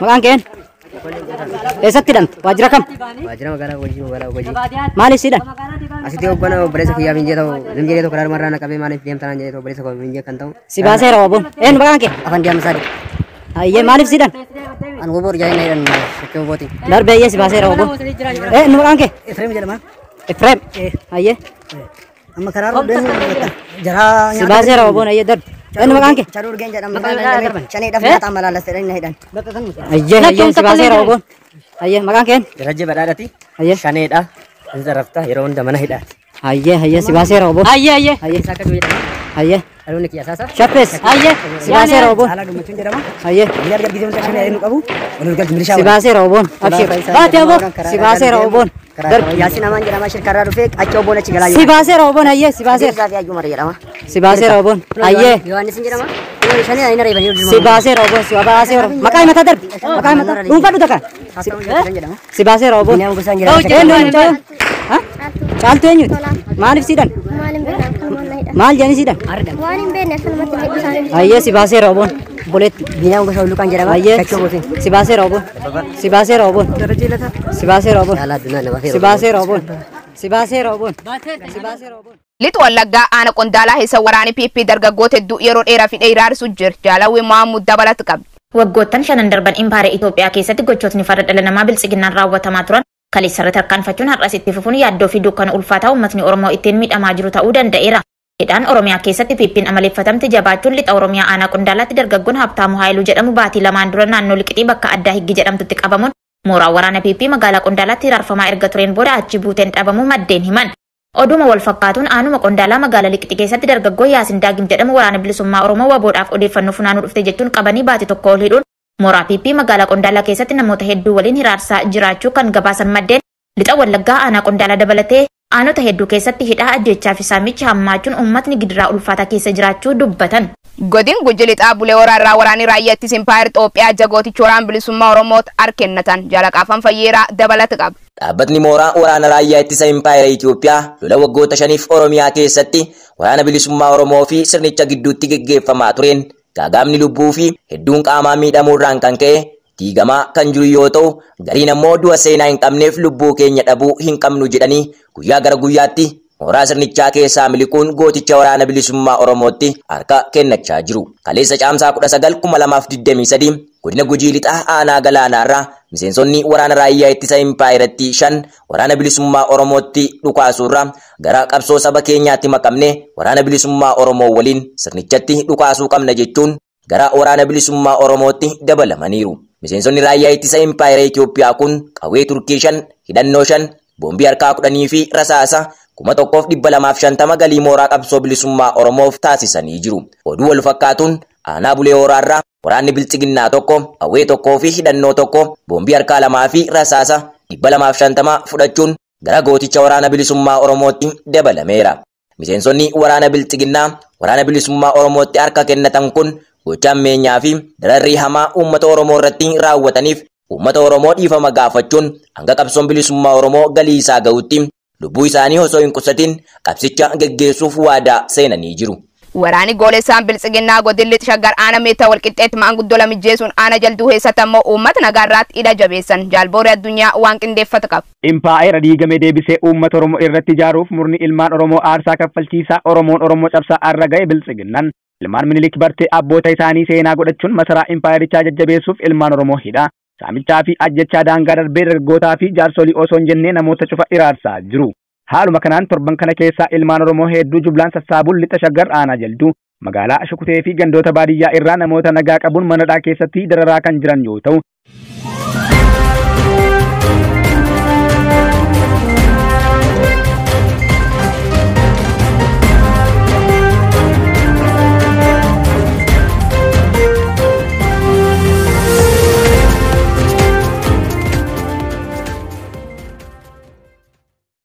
magaankeen Esat tidak, Wajra kam waajjira magaalaa hojii magaalaa hojii maaliif siidhan asitti hoggana obboleessa kiyyaaf minjat atau minjat itu tokko marah nak kami maaliif deemtanaan tanah jadi koo hin jee kan ta'u si En, obboon een magaankee afaan diyaamisaadhi ayyee maaliif Anu an gobor jaayina dan sekian boti. Dar beri iya, si ya obboon ee nu magaankee efreem mana? efreem Aiyah. amma karaa jaraa si ya obboon Aiyah dar ayo magangke? Charur genja na magangke. Chani daf na tama lalas tira na hidan. Ayye ayye si basera ogon. Ayye magangke. Raje barada ti. Ayye chani mana hidan. Ayye ayye si basera ogon. Ayye ayye. Ayye saka duya. Ayye. Alun ki asasa. Chapes. Ayye si درك ياسين أمان جرما شركة رفيق أجوبون أشجلا سباسير أوبون أيه سباسير زاد يا جمر يرما سباسير أوبون أيه يواني سنجرما Sibase robos, sibase robos. Makai mata dar, makai mata. Umpan udah kan? Sibase robos. Tahu jangan tahu. Hah? Cantu enyu. Malif sidan. Mal jadi sidan. Ayo sibase robos. bolet binaan gosa holluu kan jedhama. Baay'ee si baasee rooboon si baasee rooboon si baasee rooboon si baasee rooboon si baasee rooboon si baasee rooboon. Lixu Wallaggaa aana qondaalaa isa waraanii PP dargaggoota hedduu yeroo dheeraa fidhee iraarsuu jira. Jaalawwi Maamud dabalatu qabdi. Waggoottan shanan darban impaara Itoophiyaa keessatti gochootni farda dhala namaa bilchiginnaan raawwatamaa turan kaleessarratti harkaanfachuun har'as itti fufuun yaaddoo fi dukkan ulfaataa uummatni Oromoo ittiin miidhamaa jiru ta'uu danda'eera. Hidhaan Oromiyaa keessatti Piippiin amaleeffatamti jabaachuun lixa Oromiyaa aanaa qondaalaatti dargaggoon Habtaamuu Haayiluu jedhamu baatii lamaan dura naannoo liqixii bakka addaa higgi jedhamtutti qabamuun mooraan waraana Piippii magaalaa qondaalaatti hiraarfamaa erga tureen booda achi buuteen dhabamuu maddeen himan. Oduma wal fakkaatuun aanuma qondaalaa magaalaa liqixii keessatti dargaggoo Yaasin Daagim jedhamu waraana bilisummaa Oromoo waboodhaaf odeeffannoo funaanuu jechuun qabanii baatii tokko ol hidhuun mooraa Piippii magaalaa qondaalaa keessatti namoota hedduu waliin hiraarsaa jiraachuu kan gabaasan maddeen lixa Wallaggaa aanaa qondaalaa dabalatee aanota hedduu keessatti hidhaa ajjechaa fi saamicha hammaachuun uummatni gidiraa ulfaata keessa jiraachuu dubbatan. Godin gujjili xaabulee waraarraa waraanni raayyaattis impaayir Itoophiyaa jagootichi waraana bilisummaa Oromoot arkennatan jalaqaafan fayyeeraa dabalata qaba. Dhaabbatni mooraa waraana raayyaa ittisa impaayira Itoophiyaa lola waggoota shaniif Oromiyaa keessatti waraana bilisummaa Oromoo fi sirnicha gidduutti gaggeeffamaa tureen gaagaamni lubbuu fi hedduun qaamaa miidhamuurraan kan ka'e diigamaa kan jiru yoo ta'u gariin ammoo du'a seenaa hin qabneef lubbuu keenya dhabuu hin qabnu jedhanii guyyaa gara guyyaatti mooraa sirnichaa keessaa miliquun gooticha waraana bilisummaa oromootti harka kennachaa jiru kaleessa caamsaa 1923 godina gujii lixaa aanaa galaanaarraa miseensonni waraana raayyaa ittisa impaayiratti shan waraana bilisummaa oromootti dhukaasuurra gara qabsoo saba keenyaatti maqamne waraana bilisummaa oromoo waliin sirnichatti dhukaasuu qabna jechuun gara waraana bilisummaa oromootti dabalamaniiru. Miseensonni raayyaa ittisa impaayera Itiyoophiyaa kun qawwee Turkii shan, hidhannoo harkaa kudhanii fi rasaasa kuma galii mooraa qabsoo bilisummaa Oromoof taasisanii jiru. Oduu wal fakkaatuun bulee horaarraa waraanni bilchiginnaa tokko qawwee tokkoo fi hidhannoo tokko harkaa lamaa fi rasaasa dhibba fudhachuun gara gooticha waraana bilisummaa Oromootti dabalameera. Miseensonni waraana bilchiginnaa waraana bilisummaa Oromootti harka kennatan kun gocha ammeenyaa fi dararrii hamaa uummata Oromoo irratti raawwataniif uummata Oromoo dhiifama gaafachuun hanga qabsoon bilisummaa Oromoo galii isaa gahutti lubbuu isaanii osoo hin qusatiin qabsicha gaggeessuuf waadaa seenanii jiru. ወራኒ ጎሌሳን ብልጽግና ጎድልጥ ሸገር አነ ሜተ ወልቅጤት ማንጉዶ ለምጄሱን አነ ጀልዱ ሄሰተሞ ኡመት ነጋራት ኢዳ ጀቤሰን ጃልቦሪ አዱኛ ዋንቅንዴፈት ቀብ ኢምፓኤ ረዲ ገሜ ዴቢሴ ኡመት ኦሮሞ ኢረት ጃሩፍ ሙርኒ ኢልማን ኦሮሞ አርሳ ከፈልቺሳ ኦሮሞን ኦሮሞ ጨብሳ አረገ ብልጽግናን ilmaan minilik bartee abboota isaanii seenaa godhachuun masaraa imfaayerichaa jajjabeessuuf ilmaan oromoo hidha saamichaa fi ajjechaa daangaa darbee dargaggootaa fi jaarsolii osoo hin jennee namoota cufa iraarsaa jiru. Haaluma kanaan torban kana keessaa ilmaan Oromoo hedduu jublaan sassaabuun lixa shaggar aanaa jaldu magaalaa Shukutee fi gandoota baadiyyaa irraa namoota nagaa qabuun manadhaa keessatti dararaa kan jiran yoo ta'u